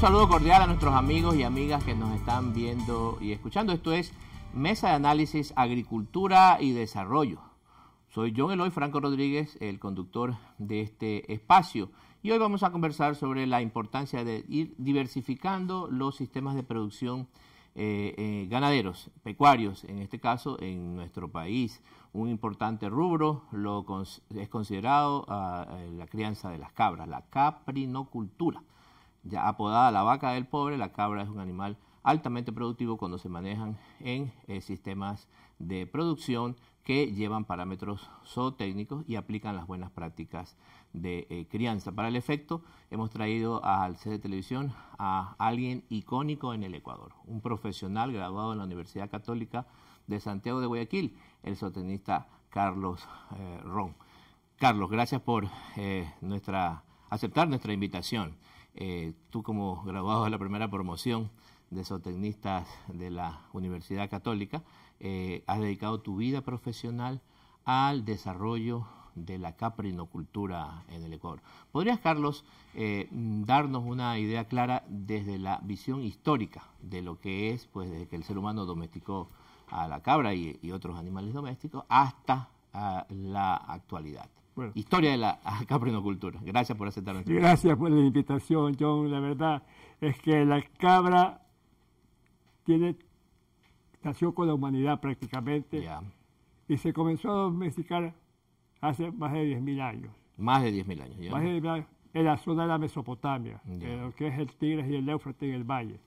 saludo cordial a nuestros amigos y amigas que nos están viendo y escuchando. Esto es Mesa de Análisis Agricultura y Desarrollo. Soy John Eloy Franco Rodríguez, el conductor de este espacio. Y hoy vamos a conversar sobre la importancia de ir diversificando los sistemas de producción eh, eh, ganaderos, pecuarios, en este caso en nuestro país. Un importante rubro lo es considerado ah, eh, la crianza de las cabras, la caprinocultura. Ya apodada la vaca del pobre, la cabra es un animal altamente productivo cuando se manejan en eh, sistemas de producción que llevan parámetros zootécnicos y aplican las buenas prácticas de eh, crianza. Para el efecto, hemos traído al CD de Televisión a alguien icónico en el Ecuador, un profesional graduado en la Universidad Católica de Santiago de Guayaquil, el zootecnista Carlos eh, Ron. Carlos, gracias por aceptar nuestra invitación. Eh, tú como graduado de la primera promoción de zootecnistas de la Universidad Católica, eh, has dedicado tu vida profesional al desarrollo de la caprinocultura en el Ecuador. ¿Podrías, Carlos, eh, darnos una idea clara desde la visión histórica de lo que es, pues desde que el ser humano domesticó a la cabra y, otros animales domésticos hasta ah, la actualidad? Historia de la cultura. Gracias por aceptar Gracias por la invitación, John. La verdad es que la cabra tiene, nació con la humanidad prácticamente y se comenzó a domesticar hace más de 10.000 años. Más de 10.000 años. Más de 10.000 años en la zona de la Mesopotamia, en lo que es el Tigres y el Éufrates y el Valle.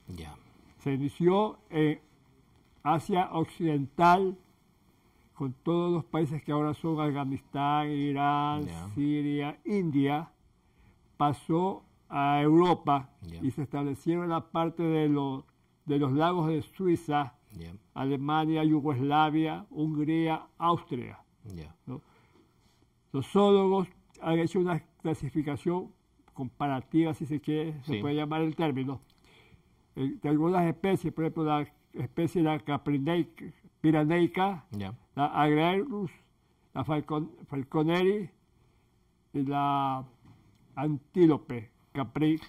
Se inició en Asia Occidental, con todos los países que ahora son Afganistán, Irán, Siria, India, pasó a Europa y se establecieron en la parte de, de los lagos de Suiza, Alemania, Yugoslavia, Hungría, Austria. Los zoólogos han hecho una clasificación comparativa, si se quiere, se puede llamar el término, eh, de algunas especies, por ejemplo, la especie de la caprineica, Piraneica, la Agraerus, la Falconeri y la Antílope capri,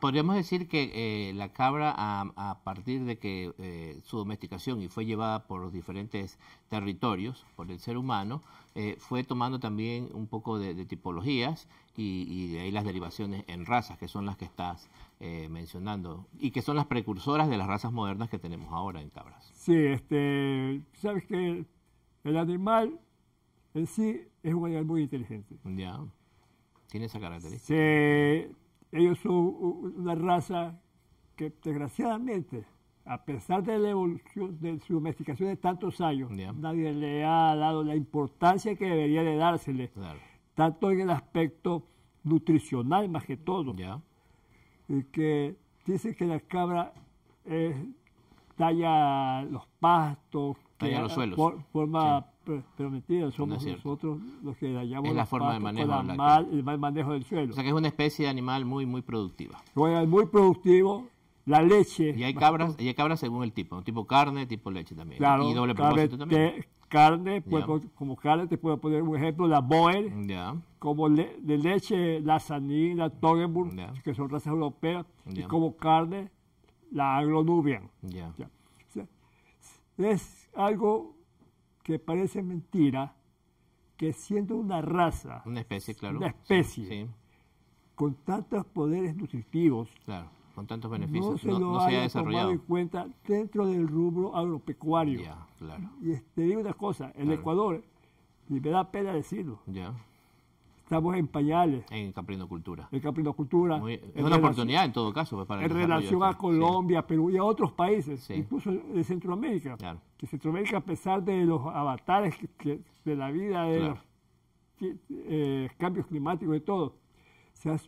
Podríamos decir que eh, la cabra, a, partir de que eh, su domesticación y fue llevada por los diferentes territorios, por el ser humano, eh, fue tomando también un poco de tipologías y, de ahí las derivaciones en razas, que son las que estás eh, mencionando, y que son las precursoras de las razas modernas que tenemos ahora en cabras. Sí, este, sabes que el animal en sí es un animal muy inteligente. Ya, tiene esa característica. Sí, ellos son una raza que desgraciadamente, a pesar de la evolución, de su domesticación de tantos años, nadie le ha dado la importancia que debería de dársele. Claro tanto en el aspecto nutricional más que todo, Ya. y que dice que la cabra eh, talla los pastos, talla los suelos, por, forma sí. somos nosotros los que la los es la de el mal manejo del suelo. O sea que es una especie de animal muy muy productiva. Bueno, muy productivo la leche. Y hay cabras, y hay cabras según el tipo, tipo carne, tipo leche también. Claro, y doble propósito también. carne, pues, como carne te puedo poner un ejemplo, la Boer, como de leche, la Sanin, la togenburg, que son razas europeas, y como carne, la anglo es algo que parece mentira, que siendo una raza, una especie, claro. una especie con tantos poderes nutritivos, claro con tantos beneficios, no se, no, no se haya desarrollado. en cuenta dentro del rubro agropecuario. Ya, claro. Y te digo una cosa, el Ecuador, y me da pena decirlo, ya. estamos en pañales. En Cultura. En Caprino Cultura. es una oportunidad en todo caso. Pues, en relación a Colombia, Perú y a otros países, incluso de Centroamérica. Claro. Que Centroamérica, a pesar de los avatares de la vida, de los eh, cambios climáticos y todo, se ha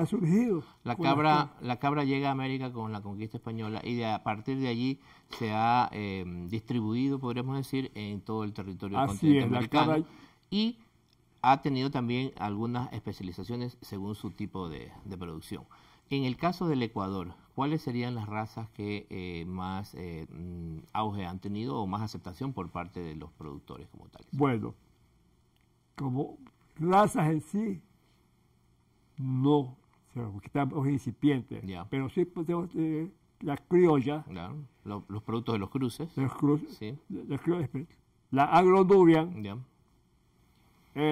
ha surgido. La cabra, la cabra llega a América con la conquista española y a partir de allí se ha em, distribuido, podríamos decir, en todo el territorio Así es, cabra... Y ha tenido también algunas especializaciones según su tipo de, producción. En el caso del Ecuador, ¿cuáles serían las razas que eh, más eh, mm, auge han tenido o más aceptación por parte de los productores como tales? Bueno, como razas en sí, no porque estamos Pero sí tenemos pues, eh, la criolla. los productos de los cruces. Eh, la, agro la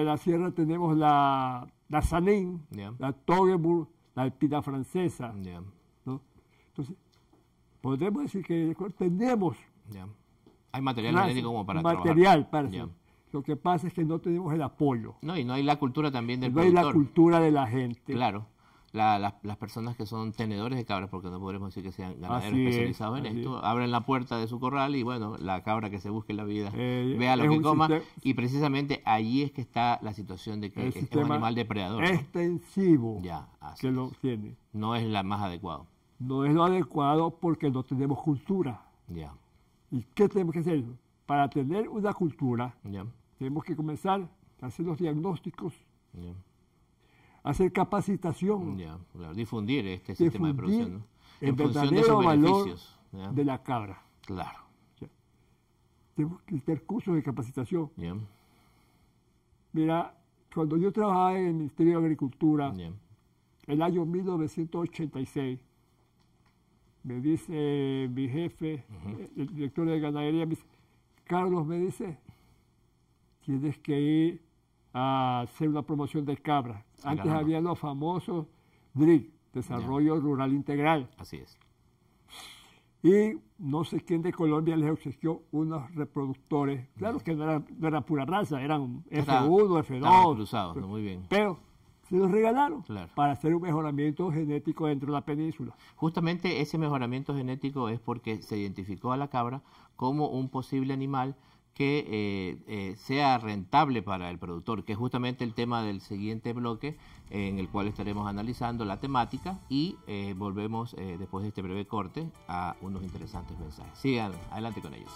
la sierra tenemos la, Sanín, la togebur, la Alpina Francesa. Entonces, podemos decir que tenemos. Hay material genético como para Material trabajar. lo que pasa es que no tenemos el apoyo. No, y no hay la cultura también del productor. No hay la cultura de la gente. Claro las personas que son tenedores de cabras, porque no podremos decir que sean ganaderos especializados en esto, abren la puerta de su corral y bueno, la cabra que se busque en la vida, eh, vea lo que coma, y precisamente allí es que está la situación de que es, un animal depredador. extensivo que lo tiene. No es la más adecuado. No es lo adecuado porque no tenemos cultura. Ya. ¿Y qué tenemos que hacer? Para tener una cultura, tenemos que comenzar a hacer los diagnósticos hacer capacitación. difundir este sistema de producción. en verdadero de valor de la cabra. Claro. que hacer cursos de capacitación. Mira, cuando yo trabajaba en el Ministerio de Agricultura, el año 1986, me dice mi jefe, el director de ganadería, me Carlos me dice, tienes que ir a hacer una promoción de cabra. Antes había los famosos DRIC, Desarrollo Rural Integral. Así es. Y no sé quién de Colombia les ofreció unos reproductores. Claro que no eran, pura raza, eran F1, F2. Cruzados, muy bien. Pero se los regalaron para hacer un mejoramiento genético dentro de la península. Justamente ese mejoramiento genético es porque se identificó a la cabra como un posible animal que eh, eh, sea rentable para el productor, que es justamente el tema del siguiente bloque eh, en el cual estaremos analizando la temática y volvemos después de este breve corte a unos interesantes mensajes. Sigan adelante con ellos.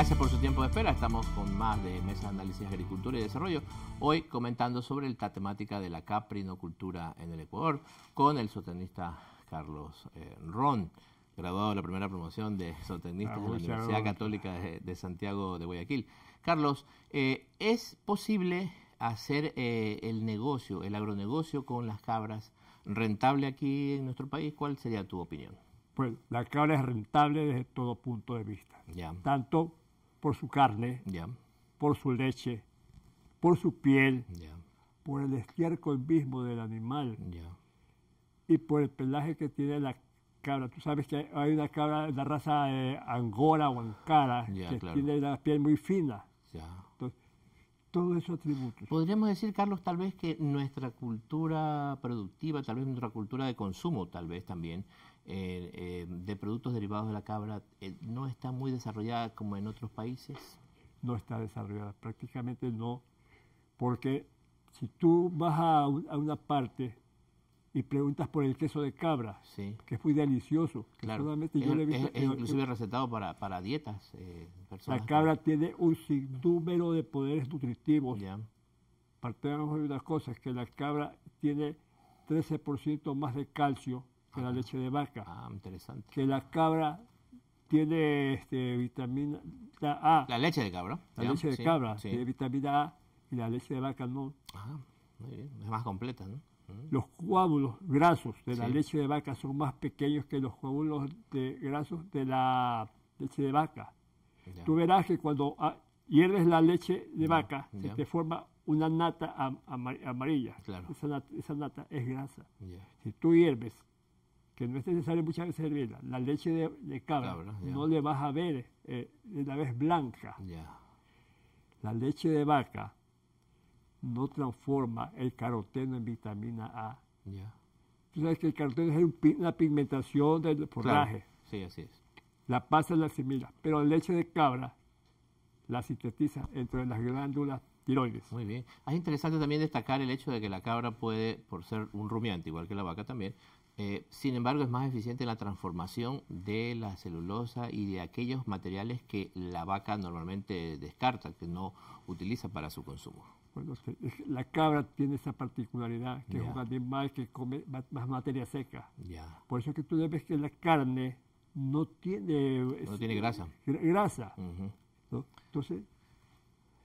Gracias por su tiempo de espera. Estamos con más de Mesa de Análisis de Agricultura y Desarrollo. Hoy comentando sobre la temática de la caprinocultura en el Ecuador con el sotenista Carlos eh, Ron, graduado de la primera promoción de sotenista de la ah, Universidad Católica de, Santiago de Guayaquil. Carlos, eh, ¿es posible hacer eh, el negocio, el agronegocio con las cabras rentable aquí en nuestro país? ¿Cuál sería tu opinión? Pues la cabra es rentable desde todo punto de vista. Tanto por su carne, por su leche, por su piel, por el estiércol mismo del animal y por el pelaje que tiene la cabra. Tú sabes que hay una cabra de la raza eh, angora o Ancara que tiene la piel muy fina. Entonces, todos esos atributos. Podríamos decir, Carlos, tal vez que nuestra cultura productiva, tal vez nuestra cultura de consumo, tal vez también, eh, eh, de productos derivados de la cabra eh, no está muy desarrollada como en otros países? No está desarrollada, prácticamente no, porque si tú vas a, a una parte y preguntas por el queso de cabra, sí. que es muy delicioso, yo he visto, inclusive recetado para, para dietas. la cabra tiene un sinnúmero de poderes nutritivos. ya Partamos de una cosa, que la cabra tiene 13% más de calcio de la leche de vaca. Ah, interesante. Que la cabra tiene este, vitamina A. La leche de cabra. La leche de cabra tiene vitamina A y la leche de vaca no. Ah, muy bien. Es más completa, ¿no? Mm. Los coágulos grasos de la leche de vaca son más pequeños que los coágulos de grasos de la leche de vaca. Tú verás que cuando ah, hierves la leche de vaca, se te forma una nata amarilla. Claro. Esa, nata, esa, nata, es grasa. Si tú hierves que no es necesario muchas veces hervirla. La leche de, cabra, no le vas a ver eh, la vez blanca. La leche de vaca no transforma el caroteno en vitamina A. Tú sabes que el caroteno es la pigmentación del forraje. Sí, así es. La pasa la asimila, pero la leche de cabra la sintetiza entre las glándulas tiroides. Muy bien. Ah, es interesante también destacar el hecho de que la cabra puede, por ser un rumiante, igual que la vaca también, eh, sin embargo, es más eficiente la transformación de la celulosa y de aquellos materiales que la vaca normalmente descarta, que no utiliza para su consumo. Bueno, la cabra tiene esa particularidad, que es un animal que come más materia seca. Por eso es que tú debes que la carne no tiene... No tiene grasa. Grasa. Entonces,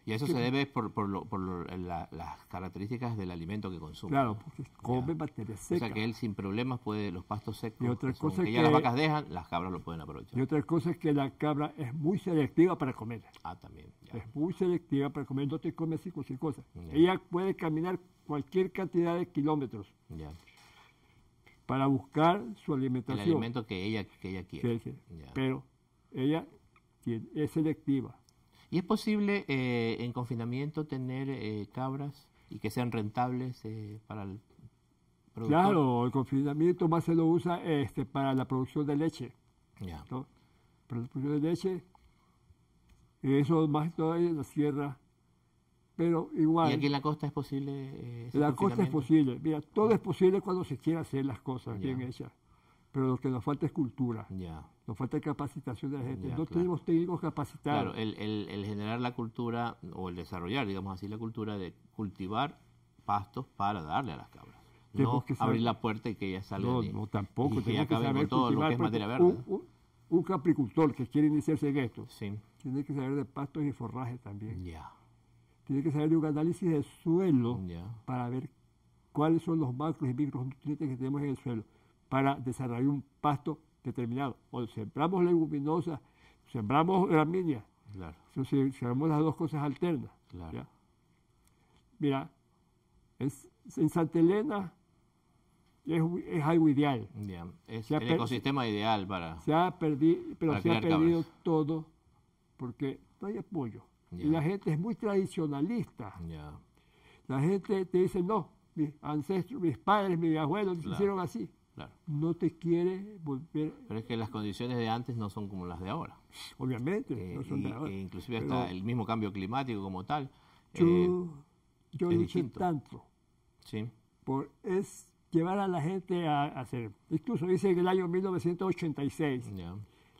y eso se debe por, eh, las características del alimento que consume. Claro, porque come materia seca. O sea que él sin problemas puede los pastos secos. Y cosa que, ya las vacas dejan, las cabras lo pueden aprovechar. Y otra cosa es que la cabra es muy selectiva para comer. Ah, también. Es muy selectiva para comer, no te comes cinco cualquier cosas. Ella puede caminar cualquier cantidad de kilómetros. para buscar su alimentación. El alimento que ella, Que ella quiere. Pero ella es selectiva. ¿Y es posible eh, en confinamiento tener eh, cabras y que sean rentables eh, para el productor? Claro, el confinamiento más se lo usa este, para la producción de leche. Ya. Para la producción de leche, eso más todavía en la sierra. Pero igual. ¿Y aquí en la costa es posible? la costa es posible. Mira, todo es posible cuando se quiera hacer las cosas bien hechas. Pero lo que nos falta es cultura. Ya nos falta capacitación de la gente. no tenemos técnicos capacitados. Claro, el, generar la cultura o el desarrollar, digamos así, la cultura de cultivar pastos para darle a las cabras. Tenemos que abrir la puerta y que ya salga. No, tampoco. Y que ya todo lo que es materia verde. Un, capricultor que quiere iniciarse en esto sí. tiene que saber de pastos y forraje también. Ya. Tiene que saber de un análisis de suelo para ver cuáles son los macros y micronutrientes que tenemos en el suelo para desarrollar un pasto determinado. O sembramos leguminosas, sembramos gramíneas. Claro. sembramos las dos cosas alternas. Mira, en, en, Santa Elena es, algo ideal. Es el ecosistema ideal para. Se ha perdido, pero se ha perdido todo porque no hay apoyo. Y la gente es muy tradicionalista. La gente te dice, no, mis ancestros, mis padres, mis abuelos hicieron así. No te quiere volver. Pero es que las condiciones de antes no son como las de ahora. Obviamente, eh, no son de ahora. E inclusive hasta el mismo cambio climático como tal. Yo, eh, tanto. Sí. Por es llevar a la gente a, hacer. Incluso dice que el año 1986.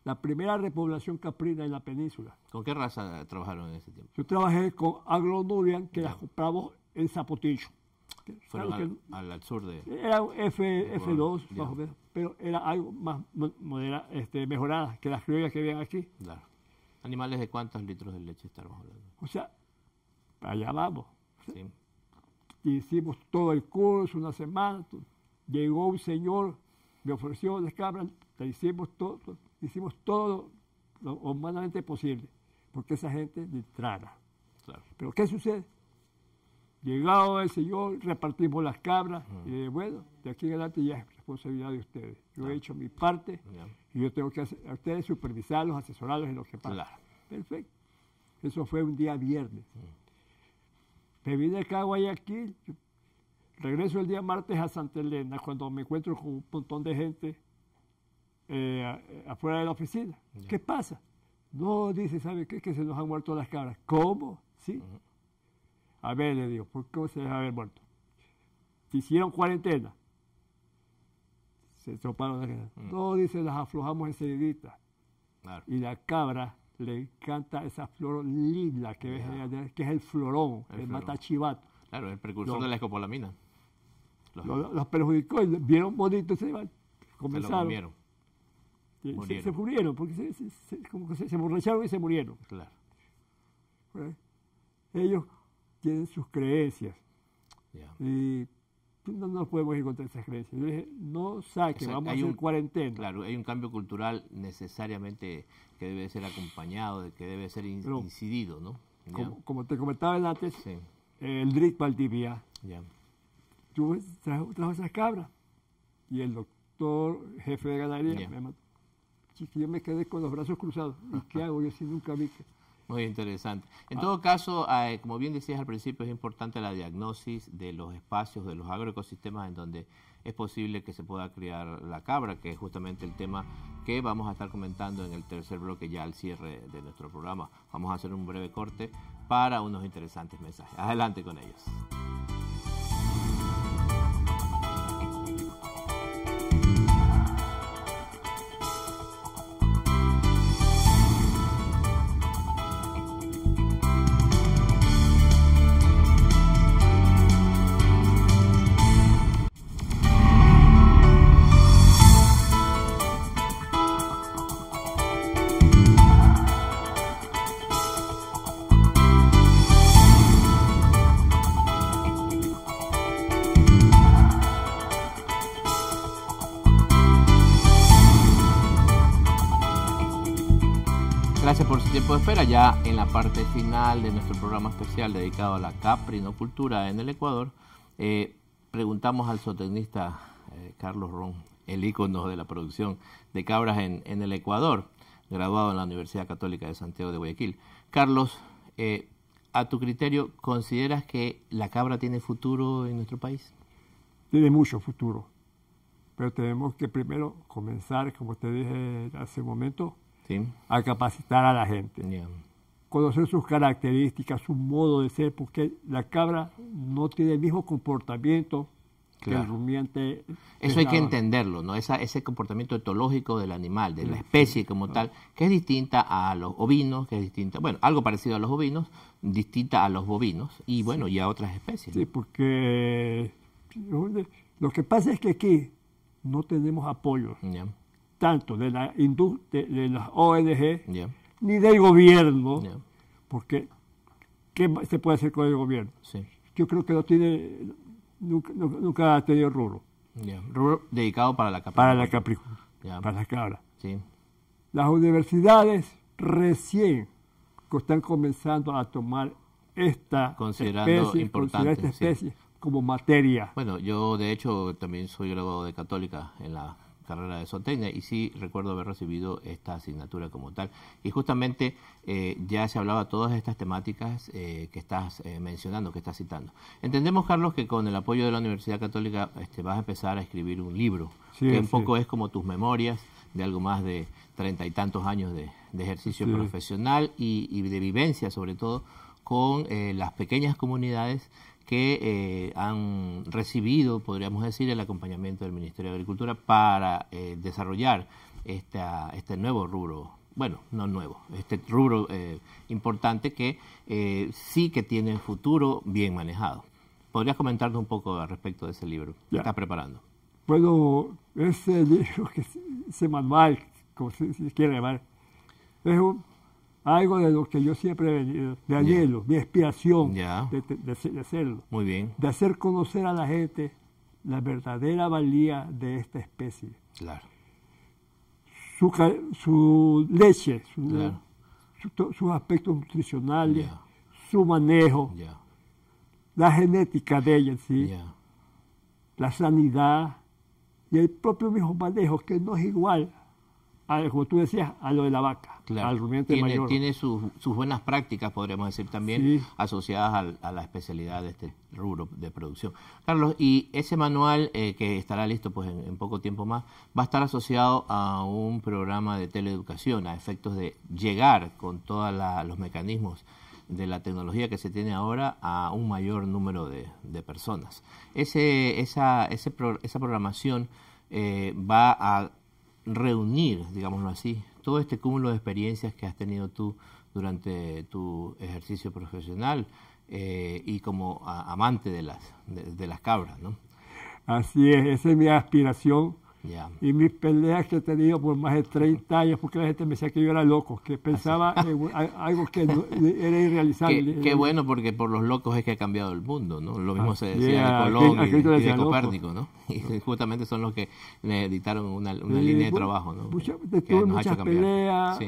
La primera repoblación caprina en la península. ¿Con qué raza trabajaron en ese tiempo? Yo trabajé con agronubian que las compramos en Zapotillo. Fueron al, sur de... Era F, 2 pero era algo más este, mejorada que las criollas que habían aquí. ¿Animales de cuántos litros de leche estamos hablando? O sea, allá vamos. Hicimos todo el curso, una semana. Llegó un señor, me ofreció las cabras, le hicimos todo, hicimos todo lo humanamente posible, porque esa gente entrara. Claro. Pero ¿qué sucede? Llegado el Señor, repartimos las cabras y bueno, de aquí en adelante ya es responsabilidad de ustedes. Yo he hecho mi parte y yo tengo que a ustedes supervisarlos, asesorarlos en lo que pasa. Perfecto. Eso fue un día viernes. Me vine acá a Guayaquil, regreso el día martes a Santa Elena cuando me encuentro con un montón de gente eh, afuera de la oficina. ¿Qué pasa? No, dice, ¿sabe qué? Que se nos han muerto las cabras. ¿Cómo? Sí. A ver, le digo, ¿por qué se debe haber muerto? Se hicieron cuarentena. Se troparon mm. Todos mm. dice, las aflojamos en Claro. Y la cabra le encanta esa flor linda que que es el florón, el, matachivato. Claro, el precursor de la escopolamina. Los, perjudicó, vieron bonitos y se comenzaron. Se murieron. Se, murieron, porque se, como que se, emborracharon y se murieron. Claro. Pues, ellos tienen sus creencias. Y no nos podemos ir contra esas creencias. Yo dije, no saquen, vamos hay a hacer un, cuarentena. Claro, hay un cambio cultural necesariamente que debe ser acompañado, que debe ser incidido, ¿no? Como, te comentaba antes, sí. el DRIC Valdivia. Yeah. Yo trajo, esas cabras y el doctor jefe de ganadería me mató. Yo me quedé con los brazos cruzados. ¿Y qué hago yo sin un vi muy interesante. En ah. todo caso, eh, como bien decías al principio, es importante la diagnosis de los espacios, de los agroecosistemas en donde es posible que se pueda criar la cabra, que es justamente el tema que vamos a estar comentando en el tercer bloque ya al cierre de nuestro programa. Vamos a hacer un breve corte para unos interesantes mensajes. Adelante con ellos. ya en la parte final de nuestro programa especial dedicado a la caprinocultura en el Ecuador, eh, preguntamos al zootecnista eh, Carlos Ron, el ícono de la producción de cabras en, el Ecuador, graduado en la Universidad Católica de Santiago de Guayaquil. Carlos, eh, a tu criterio, ¿consideras que la cabra tiene futuro en nuestro país? Tiene mucho futuro, pero tenemos que primero comenzar, como te dije hace un momento, a capacitar a la gente. Conocer sus características, su modo de ser, porque la cabra no tiene el mismo comportamiento que El rumiante Eso hay que entenderlo, ¿no? Esa, ese comportamiento etológico del animal, de la especie como tal, que es distinta a los ovinos, que es distinta, bueno, algo parecido a los ovinos, distinta a los bovinos y bueno, y a otras especies. Sí, porque lo que pasa es que aquí no tenemos apoyo tanto de, la industria, de las ONG ni del gobierno, porque ¿qué se puede hacer con el gobierno? Yo creo que no tiene, nunca, ha tenido rubro. dedicado para la capricornia. Para la capricornia, para la Las universidades recién están comenzando a tomar esta especie, esta especie como materia. Bueno, yo de hecho también soy graduado de católica en la carrera de zootecnia, y sí recuerdo haber recibido esta asignatura como tal. Y justamente eh, ya se hablaba todas estas temáticas eh, que estás eh, mencionando, que estás citando. Entendemos, Carlos, que con el apoyo de la Universidad Católica este, vas a empezar a escribir un libro, que un poco es como tus memorias de algo más de treinta y tantos años de, ejercicio profesional y, y, de vivencia, sobre todo, con las pequeñas comunidades que eh, han recibido, podríamos decir, el acompañamiento del Ministerio de Agricultura para eh, desarrollar este nuevo rubro, bueno, no nuevo, este rubro eh, importante que sí que tiene un futuro bien manejado. ¿Podrías comentarnos un poco al respecto de ese libro que estás preparando? Bueno, ese libro, que, ese manual, como se, se quiere llamar, es un algo de lo que yo siempre he venido, de anhelo, mi expiación, de, hacerlo. Muy bien. De hacer conocer a la gente la verdadera valía de esta especie. Claro. Su, leche, sus aspectos nutricionales, su manejo, la genética de ella, sí, la sanidad y el propio mismo manejo, que no es igual, a, como tú decías, a lo de la vaca claro. tiene, sus, buenas prácticas, podríamos decir, también asociadas a la especialidad de este rubro de producción. Carlos, y ese manual eh, que estará listo pues en, poco tiempo más, va a estar asociado a un programa de teleeducación a efectos de llegar con todos los mecanismos de la tecnología que se tiene ahora a un mayor número de, personas. esa, programación eh, va a reunir, digámoslo así, todo este cúmulo de experiencias que has tenido tú durante tu ejercicio profesional eh, y como amante de las, de las cabras, ¿no? Así es, esa es mi aspiración y mis peleas que he tenido por más de 30 años, porque la gente me decía que yo era loco, que pensaba en algo que era irrealizable. Qué, bueno, porque por los locos es que ha cambiado el mundo, ¿no? Lo mismo ah, se decía de Colón y, de, Copérnico, ¿no? Y justamente son los que le editaron una, eh, línea de trabajo, ¿no? Mucho, muchas peleas,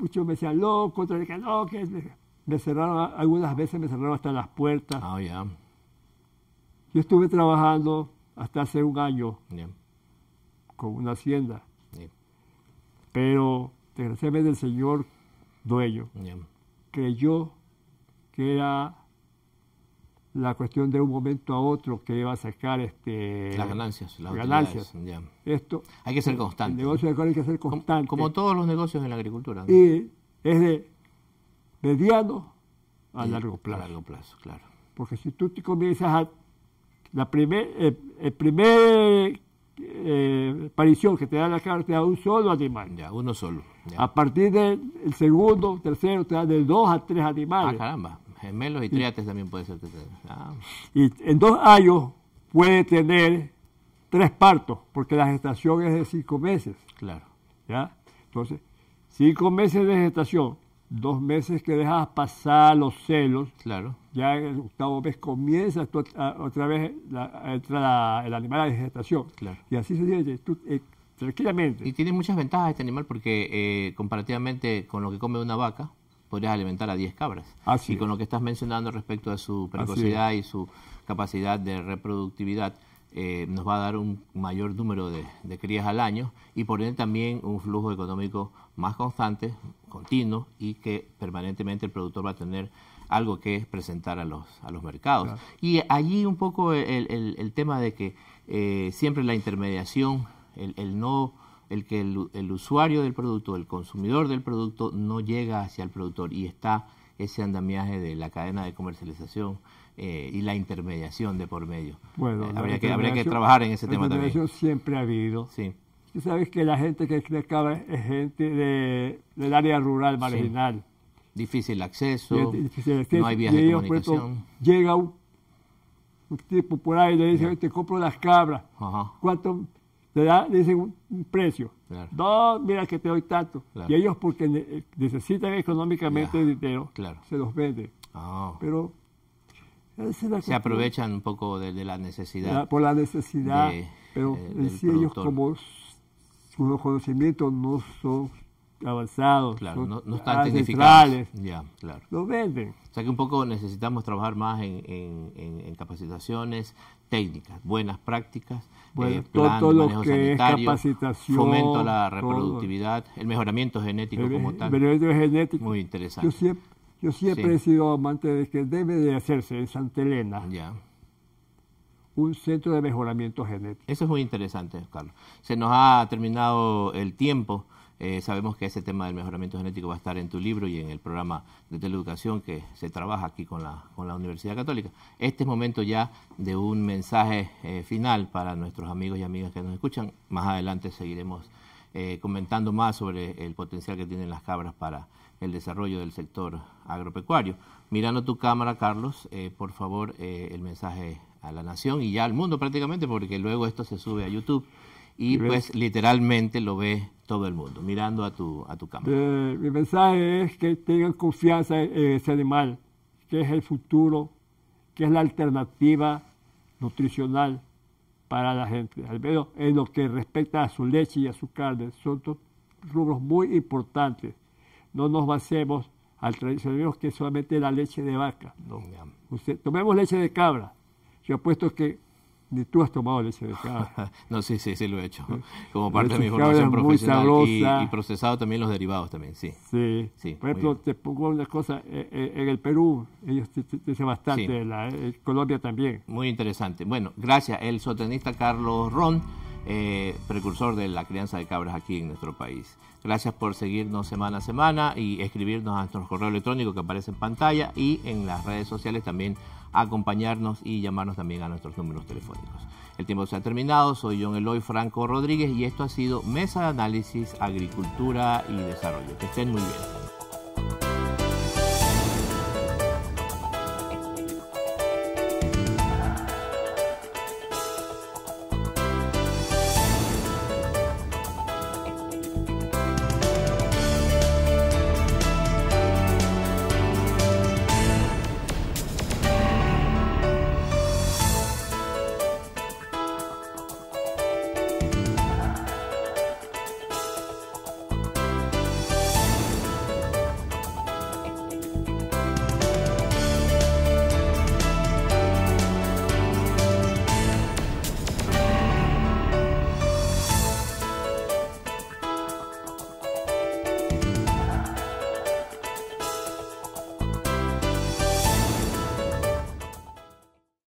muchos me decían loco, otros decían no, Me cerraron, algunas veces me cerraron hasta las puertas. Ah, yo estuve trabajando hasta hace un año una hacienda. pero Pero desgraciadamente el señor dueño creyó que era la cuestión de un momento a otro que iba a sacar este las ganancias las ganancias esto hay que ser constante hay que ser constante como, todos los negocios en la agricultura y es de mediano a largo plazo claro porque si tú te comienzas a la primer el primer eh, parición que te da la carta a un solo animal. Ya, uno solo. A partir del segundo, tercero, te da de dos a tres animales. Ah, caramba. Gemelos y triates también puede ser. Ah. Y en dos años puede tener tres partos, porque la gestación es de cinco meses. Claro. Entonces, cinco meses de gestación dos meses que dejas pasar los celos, claro. ya en el octavo mes comienza otra vez entra el animal a la gestación. Claro. Y así se tiene eh, tranquilamente. Y tiene muchas ventajas este animal porque eh, comparativamente con lo que come una vaca, podrías alimentar a 10 cabras. Así y con lo que estás mencionando respecto a su precocidad y su capacidad de reproductividad, eh, nos va a dar un mayor número de, crías al año y por ende también un flujo económico más constante, continuo y que permanentemente el productor va a tener algo que presentar a los, a los mercados. Y allí un poco el, el, tema de que eh, siempre la intermediación, el, el no el que el, usuario del producto, el consumidor del producto no llega hacia el productor y está ese andamiaje de la cadena de comercialización, eh, y la intermediación de por medio. Eh, habría, que, habría que trabajar en ese tema también. intermediación siempre ha habido. Sí. Tú sabes que la gente que acaba es gente de, del área rural marginal. Difícil, acceso, no hay vías de comunicación. llega un, tipo por ahí y le dice, te compro las cabras. ¿Cuánto? Te da, le dicen un, precio. No, mira que te doy tanto. Y ellos porque necesitan económicamente dinero, claro. se los venden. Ah. Pero se aprovechan un poco de, la necesidad. por la necesidad, pero eh, si ellos como sus conocimientos no son avanzados, claro, no, están tecnificados. Ya, claro. lo venden. O sea que un poco necesitamos trabajar más en, capacitaciones técnicas, buenas prácticas, eh, manejo que fomento a la reproductividad, el mejoramiento genético como tal. El mejoramiento genético. Muy interesante. Yo siempre he sido amante de que debe de hacerse en Santa Elena. Ya. Un centro de mejoramiento genético. Eso es muy interesante, Carlos. Se nos ha terminado el tiempo. Eh, sabemos que ese tema del mejoramiento genético va a estar en tu libro y en el programa de teleeducación que se trabaja aquí con la, con la Universidad Católica. Este es momento ya de un mensaje eh, final para nuestros amigos y amigas que nos escuchan. Más adelante seguiremos eh, comentando más sobre el potencial que tienen las cabras para el desarrollo del sector agropecuario. Mirando tu cámara, Carlos, eh, por favor, eh, el mensaje a la nación y ya al mundo prácticamente, porque luego esto se sube a YouTube y, pues literalmente lo ve todo el mundo, mirando a tu, a tu cámara. Eh, mi mensaje es que tengan confianza en ese animal, que es el futuro, que es la alternativa nutricional para la gente, al menos en lo que respecta a su leche y a su carne, son rubros muy importantes no nos basemos al tradicionalismo que es solamente la leche de vaca. No. Usted, tomemos leche de cabra. Yo apuesto que ni tú has tomado leche de cabra. no, sí, sí, sí lo he hecho. Como parte de mi formación profesional. Y, y, procesado también los derivados también, sí. Sí. Por ejemplo, te pongo una cosa, eh, eh, en el Perú ellos dicen bastante, en eh, Colombia también. Muy interesante. Bueno, gracias. El sotenista Carlos Ron eh, precursor de la crianza de cabras aquí en nuestro país. Gracias por seguirnos semana a semana y escribirnos a nuestro correo electrónico que aparece en pantalla y en las redes sociales también acompañarnos y llamarnos también a nuestros números telefónicos. El tiempo se ha terminado, soy John Eloy Franco Rodríguez y esto ha sido Mesa de Análisis, Agricultura y Desarrollo. Que estén muy bien.